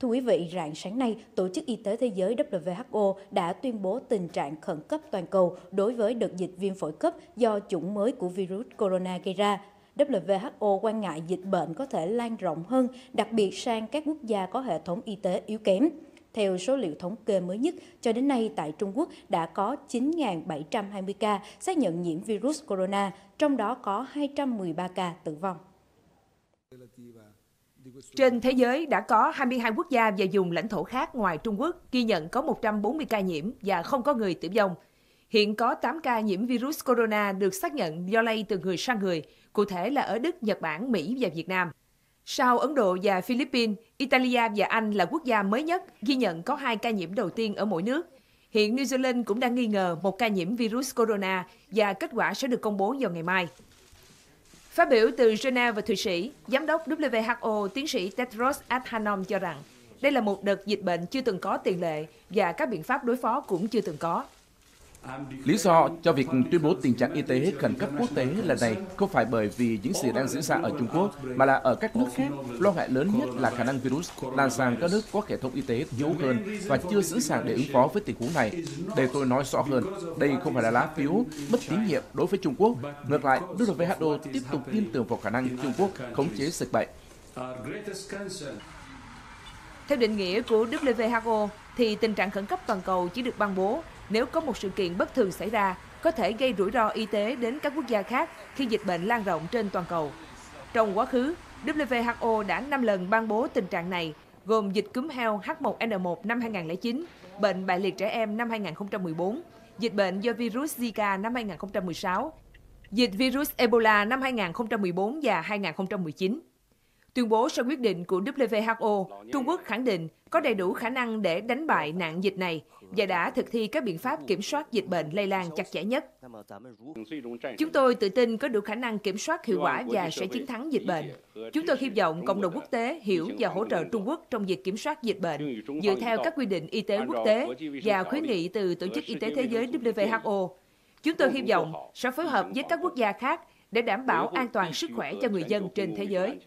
Thưa quý vị, rạng sáng nay, Tổ chức Y tế Thế giới WHO đã tuyên bố tình trạng khẩn cấp toàn cầu đối với đợt dịch viêm phổi cấp do chủng mới của virus corona gây ra. WHO quan ngại dịch bệnh có thể lan rộng hơn, đặc biệt sang các quốc gia có hệ thống y tế yếu kém. Theo số liệu thống kê mới nhất, cho đến nay tại Trung Quốc đã có 9.720 ca xác nhận nhiễm virus corona, trong đó có 213 ca tử vong. Trên thế giới đã có 22 quốc gia và vùng lãnh thổ khác ngoài Trung Quốc ghi nhận có 140 ca nhiễm và không có người tử vong. Hiện có 8 ca nhiễm virus corona được xác nhận do lây từ người sang người, cụ thể là ở Đức, Nhật Bản, Mỹ và Việt Nam. Sau Ấn Độ và Philippines, Italia và Anh là quốc gia mới nhất ghi nhận có 2 ca nhiễm đầu tiên ở mỗi nước. Hiện New Zealand cũng đang nghi ngờ một ca nhiễm virus corona và kết quả sẽ được công bố vào ngày mai. Phát biểu từ Geneva và Thụy Sĩ, Giám đốc WHO tiến sĩ Tedros Adhanom cho rằng đây là một đợt dịch bệnh chưa từng có tiền lệ và các biện pháp đối phó cũng chưa từng có. Lý do cho việc tuyên bố tình trạng y tế khẩn cấp quốc tế lần này không phải bởi vì những gì đang diễn ra ở Trung Quốc, mà là ở các nước khác. Lo ngại lớn nhất là khả năng virus lan sang các nước có hệ thống y tế yếu hơn và chưa sẵn sàng để ứng phó với tình huống này. Để tôi nói rõ hơn, đây không phải là lá phiếu mất tín nhiệm đối với Trung Quốc. Ngược lại, nước WHO tiếp tục tin tưởng vào khả năng Trung Quốc khống chế dịch bệnh. Theo định nghĩa của WHO, thì tình trạng khẩn cấp toàn cầu chỉ được ban bố nếu có một sự kiện bất thường xảy ra có thể gây rủi ro y tế đến các quốc gia khác khi dịch bệnh lan rộng trên toàn cầu. Trong quá khứ, WHO đã 5 lần ban bố tình trạng này, gồm dịch cúm heo H1N1 năm 2009, bệnh bại liệt trẻ em năm 2014, dịch bệnh do virus Zika năm 2016, dịch virus Ebola năm 2014 và 2019. Tuyên bố sau quyết định của WHO, Trung Quốc khẳng định có đầy đủ khả năng để đánh bại nạn dịch này và đã thực thi các biện pháp kiểm soát dịch bệnh lây lan chặt chẽ nhất. Chúng tôi tự tin có đủ khả năng kiểm soát hiệu quả và sẽ chiến thắng dịch bệnh. Chúng tôi hy vọng cộng đồng quốc tế hiểu và hỗ trợ Trung Quốc trong việc kiểm soát dịch bệnh dựa theo các quy định y tế quốc tế và khuyến nghị từ Tổ chức Y tế Thế giới WHO. Chúng tôi hy vọng sẽ phối hợp với các quốc gia khác để đảm bảo an toàn sức khỏe cho người dân trên thế giới.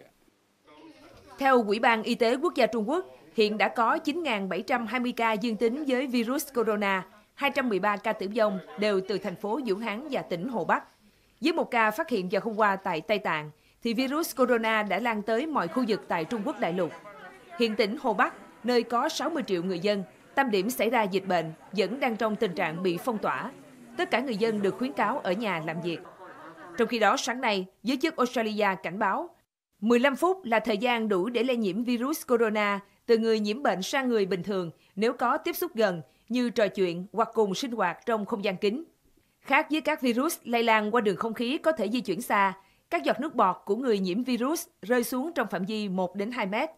Theo Ủy ban Y tế Quốc gia Trung Quốc, Hiện đã có 9.720 ca dương tính với virus corona, 213 ca tử vong đều từ thành phố Vũ Hán và tỉnh Hồ Bắc. Với một ca phát hiện vào hôm qua tại Tây Tạng, thì virus corona đã lan tới mọi khu vực tại Trung Quốc đại lục. Hiện tỉnh Hồ Bắc, nơi có 60 triệu người dân, tâm điểm xảy ra dịch bệnh vẫn đang trong tình trạng bị phong tỏa. Tất cả người dân được khuyến cáo ở nhà làm việc. Trong khi đó, sáng nay, giới chức Australia cảnh báo 15 phút là thời gian đủ để lây nhiễm virus corona từ người nhiễm bệnh sang người bình thường nếu có tiếp xúc gần như trò chuyện hoặc cùng sinh hoạt trong không gian kín. Khác với các virus lây lan qua đường không khí có thể di chuyển xa, các giọt nước bọt của người nhiễm virus rơi xuống trong phạm vi 1 đến 2 mét.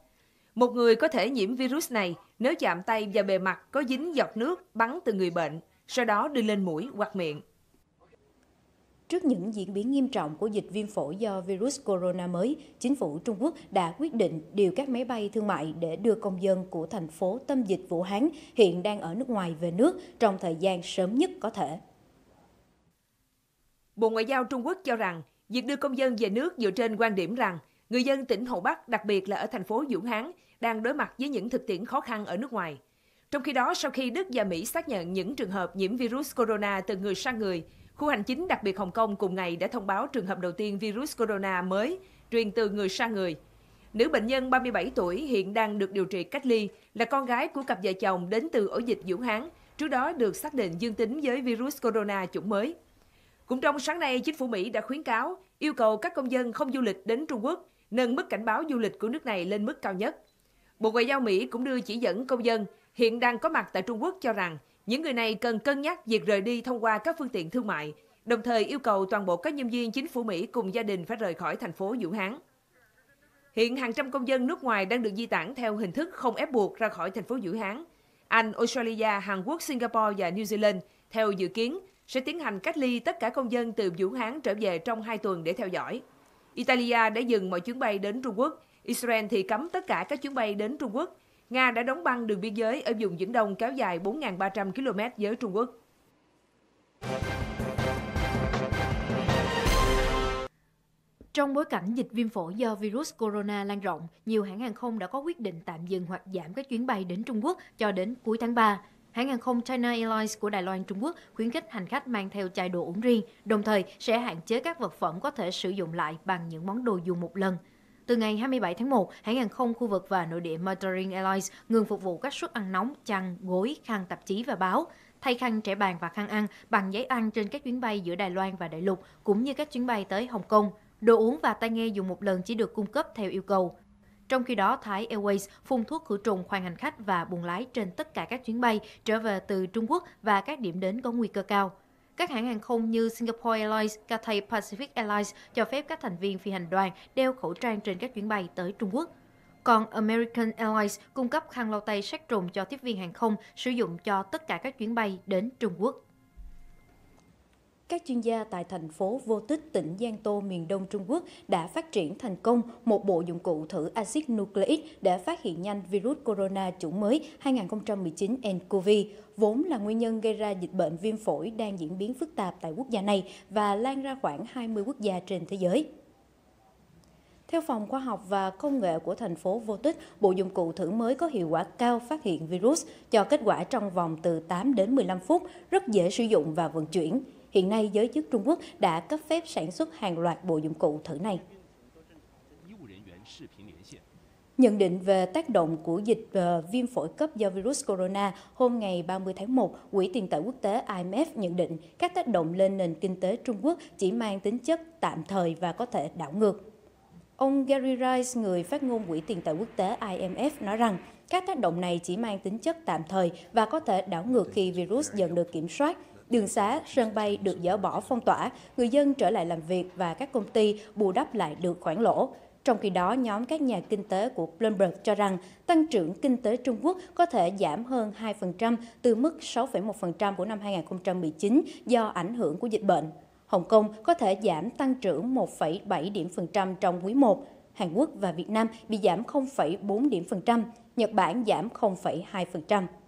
Một người có thể nhiễm virus này nếu chạm tay vào bề mặt có dính giọt nước bắn từ người bệnh, sau đó đưa lên mũi hoặc miệng. Trước những diễn biến nghiêm trọng của dịch viêm phổi do virus corona mới, chính phủ Trung Quốc đã quyết định điều các máy bay thương mại để đưa công dân của thành phố tâm dịch Vũ Hán hiện đang ở nước ngoài về nước trong thời gian sớm nhất có thể. Bộ Ngoại giao Trung Quốc cho rằng, việc đưa công dân về nước dựa trên quan điểm rằng người dân tỉnh Hồ Bắc, đặc biệt là ở thành phố Vũ Hán, đang đối mặt với những thực tiễn khó khăn ở nước ngoài. Trong khi đó, sau khi Đức và Mỹ xác nhận những trường hợp nhiễm virus corona từ người sang người, Khu hành chính đặc biệt Hồng Kông cùng ngày đã thông báo trường hợp đầu tiên virus corona mới truyền từ người sang người. Nữ bệnh nhân 37 tuổi hiện đang được điều trị cách ly là con gái của cặp vợ chồng đến từ ổ dịch Dũng Hán, trước đó được xác định dương tính với virus corona chủng mới. Cũng trong sáng nay, chính phủ Mỹ đã khuyến cáo yêu cầu các công dân không du lịch đến Trung Quốc, nâng mức cảnh báo du lịch của nước này lên mức cao nhất. Bộ Ngoại giao Mỹ cũng đưa chỉ dẫn công dân hiện đang có mặt tại Trung Quốc cho rằng những người này cần cân nhắc việc rời đi thông qua các phương tiện thương mại, đồng thời yêu cầu toàn bộ các nhân viên chính phủ Mỹ cùng gia đình phải rời khỏi thành phố Vũ Hán. Hiện hàng trăm công dân nước ngoài đang được di tản theo hình thức không ép buộc ra khỏi thành phố Vũ Hán. Anh, Australia, Hàn Quốc, Singapore và New Zealand theo dự kiến sẽ tiến hành cách ly tất cả công dân từ Vũ Hán trở về trong 2 tuần để theo dõi. Italia đã dừng mọi chuyến bay đến Trung Quốc, Israel thì cấm tất cả các chuyến bay đến Trung Quốc Nga đã đóng băng đường biên giới ở vùng Viễn Đông kéo dài 4.300 km với Trung Quốc. Trong bối cảnh dịch viêm phổi do virus corona lan rộng, nhiều hãng hàng không đã có quyết định tạm dừng hoặc giảm các chuyến bay đến Trung Quốc cho đến cuối tháng 3. Hãng hàng không China Airlines của Đài Loan Trung Quốc khuyến khích hành khách mang theo chai đồ uống riêng, đồng thời sẽ hạn chế các vật phẩm có thể sử dụng lại bằng những món đồ dùng một lần. Từ ngày 27 tháng 1, hãng hàng không khu vực và nội địa Mediterranean Airlines ngừng phục vụ các suất ăn nóng, chăn, gối, khăn tạp chí và báo, thay khăn trẻ bàn và khăn ăn bằng giấy ăn trên các chuyến bay giữa Đài Loan và đại lục, cũng như các chuyến bay tới Hồng Kông. Đồ uống và tai nghe dùng một lần chỉ được cung cấp theo yêu cầu. Trong khi đó, Thái Airways phun thuốc khử trùng khoang hành khách và buồng lái trên tất cả các chuyến bay trở về từ Trung Quốc và các điểm đến có nguy cơ cao. Các hãng hàng không như Singapore Airlines, Cathay Pacific Airlines cho phép các thành viên phi hành đoàn đeo khẩu trang trên các chuyến bay tới Trung Quốc. Còn American Airlines cung cấp khăn lau tay sát trùng cho tiếp viên hàng không sử dụng cho tất cả các chuyến bay đến Trung Quốc các chuyên gia tại thành phố Vô Tích, tỉnh Giang Tô, miền đông Trung Quốc đã phát triển thành công một bộ dụng cụ thử axit nucleic để phát hiện nhanh virus corona chủng mới 2019 nCoV, vốn là nguyên nhân gây ra dịch bệnh viêm phổi đang diễn biến phức tạp tại quốc gia này và lan ra khoảng 20 quốc gia trên thế giới. Theo Phòng Khoa học và Công nghệ của thành phố Vô Tích, bộ dụng cụ thử mới có hiệu quả cao phát hiện virus, cho kết quả trong vòng từ 8 đến 15 phút, rất dễ sử dụng và vận chuyển. Hiện nay, giới chức Trung Quốc đã cấp phép sản xuất hàng loạt bộ dụng cụ thử này. Nhận định về tác động của dịch ờ, viêm phổi cấp do virus corona, hôm ngày 30 tháng 1, Quỹ tiền tệ quốc tế IMF nhận định các tác động lên nền kinh tế Trung Quốc chỉ mang tính chất tạm thời và có thể đảo ngược. Ông Gary Rice, người phát ngôn Quỹ tiền tệ quốc tế IMF, nói rằng các tác động này chỉ mang tính chất tạm thời và có thể đảo ngược khi virus dần được kiểm soát. Đường xá, sân bay được dỡ bỏ phong tỏa, người dân trở lại làm việc và các công ty bù đắp lại được khoản lỗ. Trong khi đó, nhóm các nhà kinh tế của Bloomberg cho rằng tăng trưởng kinh tế Trung Quốc có thể giảm hơn 2% từ mức 6,1% của năm 2019 do ảnh hưởng của dịch bệnh. Hồng Kông có thể giảm tăng trưởng 1,7 điểm phần trăm trong quý 1. Hàn Quốc và Việt Nam bị giảm 0,4 điểm phần trăm, Nhật Bản giảm 0,2%.